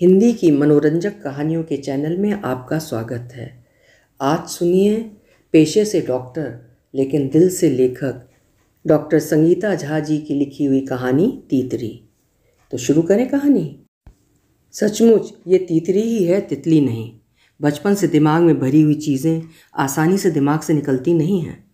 हिंदी की मनोरंजक कहानियों के चैनल में आपका स्वागत है आज सुनिए पेशे से डॉक्टर लेकिन दिल से लेखक डॉक्टर संगीता झा जी की लिखी हुई कहानी तीतरी तो शुरू करें कहानी सचमुच ये तीतरी ही है तितली नहीं बचपन से दिमाग में भरी हुई चीज़ें आसानी से दिमाग से निकलती नहीं हैं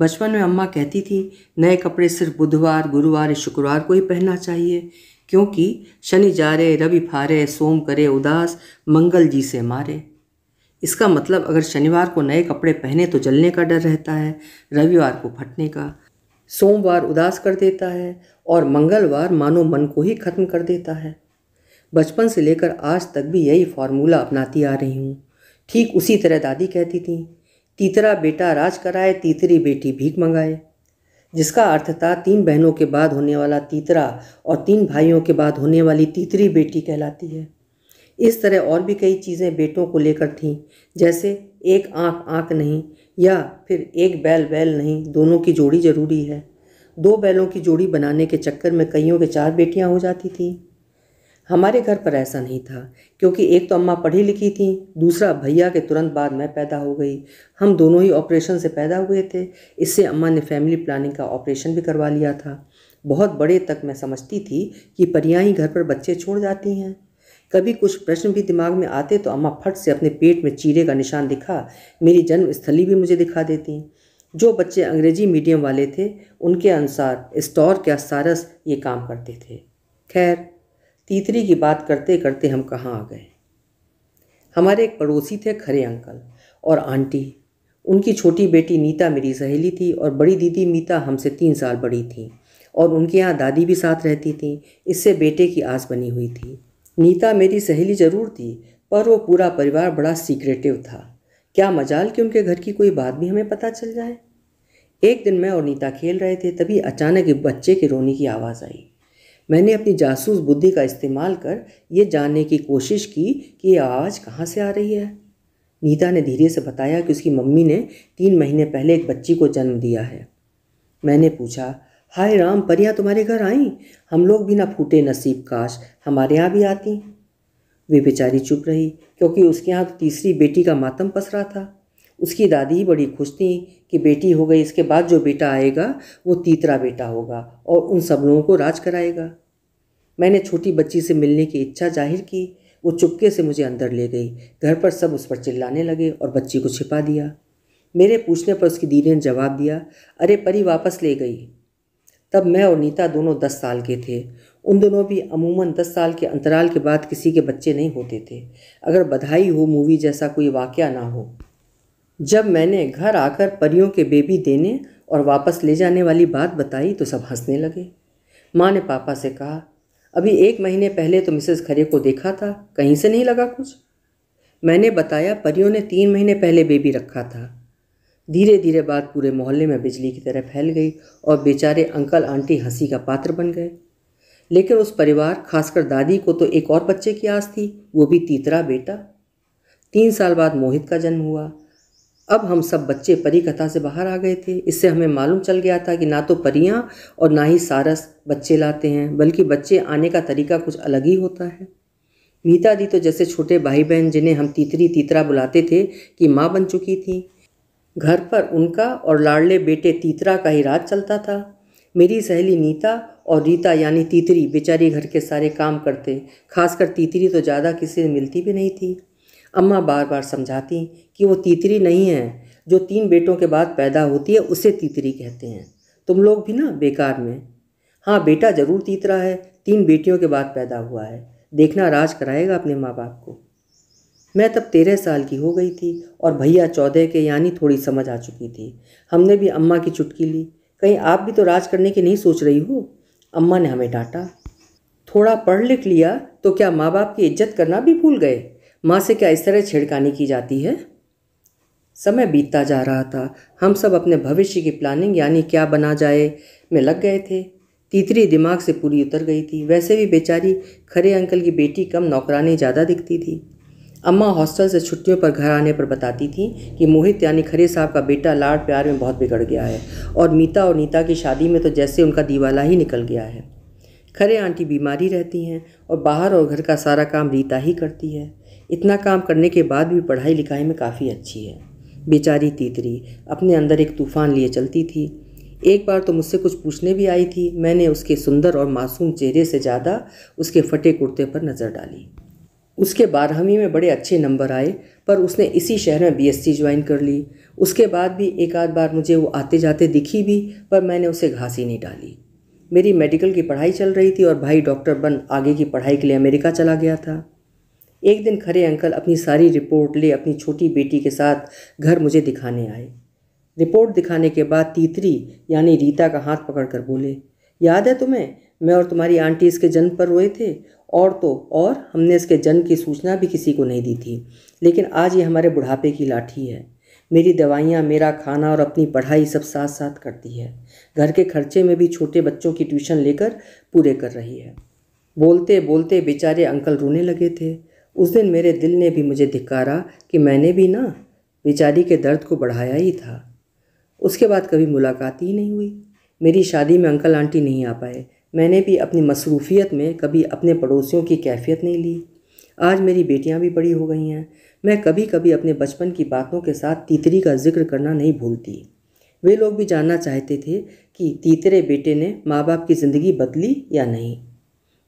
बचपन में अम्मा कहती थी नए कपड़े सिर्फ बुधवार गुरुवार या शुक्रवार को ही पहनना चाहिए क्योंकि शनि जा रहे रवि फारे सोम करे उदास मंगल जी से मारे इसका मतलब अगर शनिवार को नए कपड़े पहने तो जलने का डर रहता है रविवार को फटने का सोमवार उदास कर देता है और मंगलवार मानो मन को ही खत्म कर देता है बचपन से लेकर आज तक भी यही फार्मूला अपनाती आ रही हूँ ठीक उसी तरह दादी कहती थी तीतरा बेटा राज कराए तीतरी बेटी भीख मंगाए जिसका अर्थ था तीन बहनों के बाद होने वाला तीतरा और तीन भाइयों के बाद होने वाली तीतरी बेटी कहलाती है इस तरह और भी कई चीज़ें बेटों को लेकर थीं जैसे एक आँख आँख नहीं या फिर एक बैल बैल नहीं दोनों की जोड़ी ज़रूरी है दो बैलों की जोड़ी बनाने के चक्कर में कईयों के चार बेटियां हो जाती थीं हमारे घर पर ऐसा नहीं था क्योंकि एक तो अम्मा पढ़ी लिखी थी दूसरा भैया के तुरंत बाद मैं पैदा हो गई हम दोनों ही ऑपरेशन से पैदा हुए थे इससे अम्मा ने फैमिली प्लानिंग का ऑपरेशन भी करवा लिया था बहुत बड़े तक मैं समझती थी कि परियाँ ही घर पर बच्चे छोड़ जाती हैं कभी कुछ प्रश्न भी दिमाग में आते तो अम्मा फट से अपने पेट में चीरे का निशान दिखा मेरी जन्मस्थली भी मुझे दिखा देती जो बच्चे अंग्रेजी मीडियम वाले थे उनके अनुसार स्टोर क्या सारस ये काम करते थे खैर तीतरी की बात करते करते हम कहाँ आ गए हमारे एक पड़ोसी थे खरे अंकल और आंटी उनकी छोटी बेटी नीता मेरी सहेली थी और बड़ी दीदी मीता हमसे तीन साल बड़ी थी और उनके यहाँ दादी भी साथ रहती थी इससे बेटे की आस बनी हुई थी नीता मेरी सहेली ज़रूर थी पर वो पूरा परिवार बड़ा सीक्रेटिव था क्या मजाल कि उनके घर की कोई बात भी हमें पता चल जाए एक दिन मैं और नीता खेल रहे थे तभी अचानक एक बच्चे के रोने की आवाज़ आई मैंने अपनी जासूस बुद्धि का इस्तेमाल कर ये जानने की कोशिश की कि ये आवाज़ कहाँ से आ रही है नीता ने धीरे से बताया कि उसकी मम्मी ने तीन महीने पहले एक बच्ची को जन्म दिया है मैंने पूछा हाय राम परियाँ तुम्हारे घर आई हम लोग भी ना फूटे नसीब काश हमारे यहाँ भी आती वे बेचारी चुप रही क्योंकि उसके यहाँ तो तीसरी बेटी का मातम पसरा था उसकी दादी ही बड़ी खुश थी कि बेटी हो गई इसके बाद जो बेटा आएगा वो तीतरा बेटा होगा और उन सब लोगों को राज कराएगा मैंने छोटी बच्ची से मिलने की इच्छा जाहिर की वो चुपके से मुझे अंदर ले गई घर पर सब उस पर चिल्लाने लगे और बच्ची को छिपा दिया मेरे पूछने पर उसकी दीदी ने जवाब दिया अरे परी वापस ले गई तब मैं और नीता दोनों दस साल के थे उन दोनों भी अमूमन दस साल के अंतराल के बाद किसी के बच्चे नहीं होते थे अगर बधाई हो मूवी जैसा कोई वाक़ ना हो जब मैंने घर आकर परियों के बेबी देने और वापस ले जाने वाली बात बताई तो सब हंसने लगे माँ ने पापा से कहा अभी एक महीने पहले तो मिसेस खरे को देखा था कहीं से नहीं लगा कुछ मैंने बताया परियों ने तीन महीने पहले बेबी रखा था धीरे धीरे बात पूरे मोहल्ले में बिजली की तरह फैल गई और बेचारे अंकल आंटी हंसी का पात्र बन गए लेकिन उस परिवार खासकर दादी को तो एक और बच्चे की आस थी वो भी तीतरा बेटा तीन साल बाद मोहित का जन्म हुआ अब हम सब बच्चे परी कथा से बाहर आ गए थे इससे हमें मालूम चल गया था कि ना तो परियां और ना ही सारस बच्चे लाते हैं बल्कि बच्चे आने का तरीका कुछ अलग ही होता है मीता दी तो जैसे छोटे भाई बहन जिन्हें हम तीतरी तीतरा बुलाते थे कि माँ बन चुकी थी घर पर उनका और लाडले बेटे तीतरा का ही राज चलता था मेरी सहेली नीता और रीता यानी तीतरी बेचारी घर के सारे काम करते खासकर तीतरी तो ज़्यादा किसी से मिलती भी नहीं थी अम्मा बार बार समझाती कि वो तीतरी नहीं है जो तीन बेटों के बाद पैदा होती है उसे तीतरी कहते हैं तुम लोग भी ना बेकार में हाँ बेटा ज़रूर तीतरा है तीन बेटियों के बाद पैदा हुआ है देखना राज कराएगा अपने माँ बाप को मैं तब तेरह साल की हो गई थी और भैया चौदह के यानी थोड़ी समझ आ चुकी थी हमने भी अम्मा की चुटकी ली कहीं आप भी तो राज करने की नहीं सोच रही हो अम्मा ने हमें डांटा थोड़ा पढ़ लिख लिया तो क्या माँ बाप की इज्जत करना भी भूल गए माँ से क्या इस तरह छेड़खानी की जाती है समय बीतता जा रहा था हम सब अपने भविष्य की प्लानिंग यानी क्या बना जाए में लग गए थे तीतरी दिमाग से पूरी उतर गई थी वैसे भी बेचारी खरे अंकल की बेटी कम नौकरानी ज़्यादा दिखती थी अम्मा हॉस्टल से छुट्टियों पर घर आने पर बताती थी कि मोहित यानी खरे साहब का बेटा लाड प्यार में बहुत बिगड़ गया है और मीता और नीता की शादी में तो जैसे उनका दीवाला ही निकल गया है खरे आंटी बीमारी रहती हैं और बाहर और घर का सारा काम रीता ही करती है इतना काम करने के बाद भी पढ़ाई लिखाई में काफ़ी अच्छी है बेचारी तीतरी अपने अंदर एक तूफान लिए चलती थी एक बार तो मुझसे कुछ पूछने भी आई थी मैंने उसके सुंदर और मासूम चेहरे से ज़्यादा उसके फटे कुर्ते पर नज़र डाली उसके बारहवीं में बड़े अच्छे नंबर आए पर उसने इसी शहर में बीएससी ज्वाइन कर ली उसके बाद भी एक आध बार मुझे वो आते जाते दिखी भी पर मैंने उसे घास ही नहीं डाली मेरी मेडिकल की पढ़ाई चल रही थी और भाई डॉक्टर बन आगे की पढ़ाई के लिए अमेरिका चला गया था एक दिन खरे अंकल अपनी सारी रिपोर्ट ले अपनी छोटी बेटी के साथ घर मुझे दिखाने आए रिपोर्ट दिखाने के बाद तीतरी यानी रीता का हाथ पकड़कर बोले याद है तुम्हें मैं और तुम्हारी आंटी इसके जन्म पर रोए थे और तो और हमने इसके जन्म की सूचना भी किसी को नहीं दी थी लेकिन आज ये हमारे बुढ़ापे की लाठी है मेरी दवाइयाँ मेरा खाना और अपनी पढ़ाई सब साथ साथ करती है घर के खर्चे में भी छोटे बच्चों की ट्यूशन लेकर पूरे कर रही है बोलते बोलते बेचारे अंकल रोने लगे थे उस दिन मेरे दिल ने भी मुझे धिकारा कि मैंने भी ना बेचारी के दर्द को बढ़ाया ही था उसके बाद कभी मुलाकात ही नहीं हुई मेरी शादी में अंकल आंटी नहीं आ पाए मैंने भी अपनी मसरूफियत में कभी अपने पड़ोसियों की कैफियत नहीं ली आज मेरी बेटियां भी बड़ी हो गई हैं मैं कभी कभी अपने बचपन की बातों के साथ तीतरी का जिक्र करना नहीं भूलती वे लोग भी जानना चाहते थे कि तीतरे बेटे ने माँ बाप की ज़िंदगी बदली या नहीं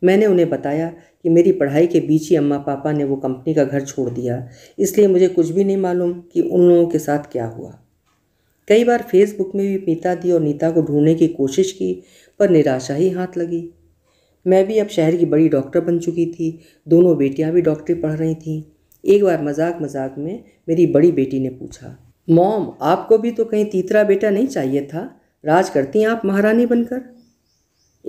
मैंने उन्हें बताया कि मेरी पढ़ाई के बीच ही अम्मा पापा ने वो कंपनी का घर छोड़ दिया इसलिए मुझे कुछ भी नहीं मालूम कि उन लोगों के साथ क्या हुआ कई बार फेसबुक में भी मीता दी और नीता को ढूंढने की कोशिश की पर निराशा ही हाथ लगी मैं भी अब शहर की बड़ी डॉक्टर बन चुकी थी दोनों बेटियाँ भी डॉक्टरी पढ़ रही थीं एक बार मजाक मजाक में मेरी बड़ी बेटी ने पूछा मॉम आपको भी तो कहीं तीतरा बेटा नहीं चाहिए था राज करती हैं आप महारानी बनकर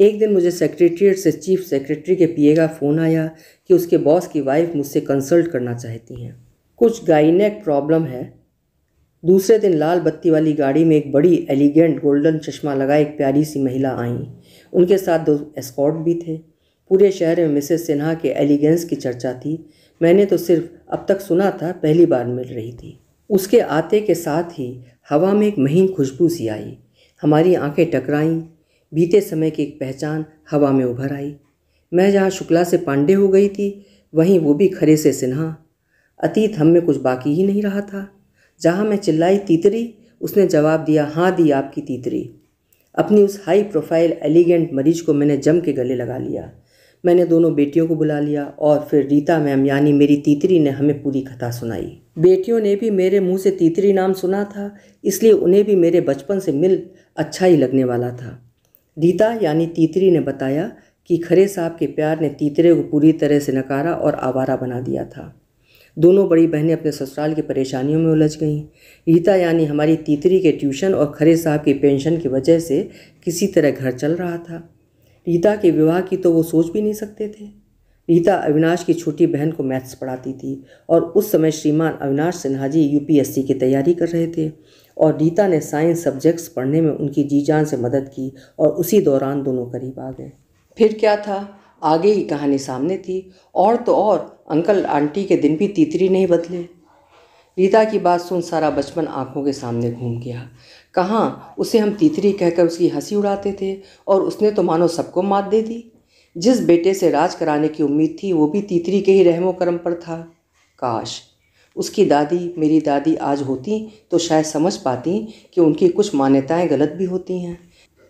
एक दिन मुझे सेक्रेटरीट से चीफ सेक्रेटरी के पीए का फ़ोन आया कि उसके बॉस की वाइफ मुझसे कंसल्ट करना चाहती हैं कुछ गाइनेक प्रॉब्लम है दूसरे दिन लाल बत्ती वाली गाड़ी में एक बड़ी एलिगेंट गोल्डन चश्मा लगाए एक प्यारी सी महिला आई उनके साथ दो एस्कॉट भी थे पूरे शहर में मिसेस सिन्हा के एलिगेंस की चर्चा थी मैंने तो सिर्फ अब तक सुना था पहली बार मिल रही थी उसके आते के साथ ही हवा में एक महीन खुशबू सी आई हमारी आंखें टकराईं बीते समय की एक पहचान हवा में उभर आई मैं जहाँ शुक्ला से पांडे हो गई थी वहीं वो भी खरे से सिन्हा अतीत हम में कुछ बाकी ही नहीं रहा था जहाँ मैं चिल्लाई तीतरी उसने जवाब दिया हाँ दी आपकी तीतरी अपनी उस हाई प्रोफाइल एलिगेंट मरीज को मैंने जम के गले लगा लिया मैंने दोनों बेटियों को बुला लिया और फिर रीता मैम यानी मेरी तीतरी ने हमें पूरी कथा सुनाई बेटियों ने भी मेरे मुंह से तीतरी नाम सुना था इसलिए उन्हें भी मेरे बचपन से मिल अच्छा ही लगने वाला था दीता यानी तीतरी ने बताया कि खरे साहब के प्यार ने तीतरे को पूरी तरह से नकारा और आवारा बना दिया था दोनों बड़ी बहनें अपने ससुराल की परेशानियों में उलझ गईं रीता यानी हमारी तीतरी के ट्यूशन और खरे साहब की पेंशन की वजह से किसी तरह घर चल रहा था रीता के विवाह की तो वो सोच भी नहीं सकते थे रीता अविनाश की छोटी बहन को मैथ्स पढ़ाती थी और उस समय श्रीमान अविनाश सिन्हा जी यू की तैयारी कर रहे थे और रीता ने साइंस सब्जेक्ट्स पढ़ने में उनकी जी जान से मदद की और उसी दौरान दोनों करीब आ गए फिर क्या था आगे की कहानी सामने थी और तो और अंकल आंटी के दिन भी तीतरी नहीं बदले रीता की बात सुन सारा बचपन आंखों के सामने घूम गया कहाँ उसे हम तीतरी कहकर उसकी हंसी उड़ाते थे और उसने तो मानो सबको मात दे दी जिस बेटे से राज कराने की उम्मीद थी वो भी तीतरी के ही रहमो करम पर था काश उसकी दादी मेरी दादी आज होती तो शायद समझ पाती कि उनकी कुछ मान्यताएं गलत भी होती हैं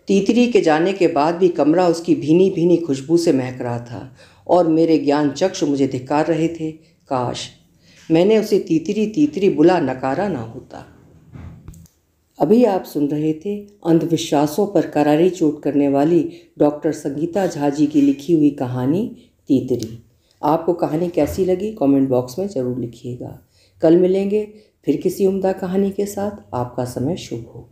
तीतरी के जाने के बाद भी कमरा उसकी भीनी भीनी खुशबू से महक रहा था और मेरे ज्ञान चक्ष मुझे धिकार रहे थे काश मैंने उसे तीतरी तीतरी बुला नकारा ना होता अभी आप सुन रहे थे अंधविश्वासों पर करारी चोट करने वाली डॉक्टर संगीता झा जी की लिखी हुई कहानी तीतरी आपको कहानी कैसी लगी कमेंट बॉक्स में ज़रूर लिखिएगा कल मिलेंगे फिर किसी उम्दा कहानी के साथ आपका समय शुभ हो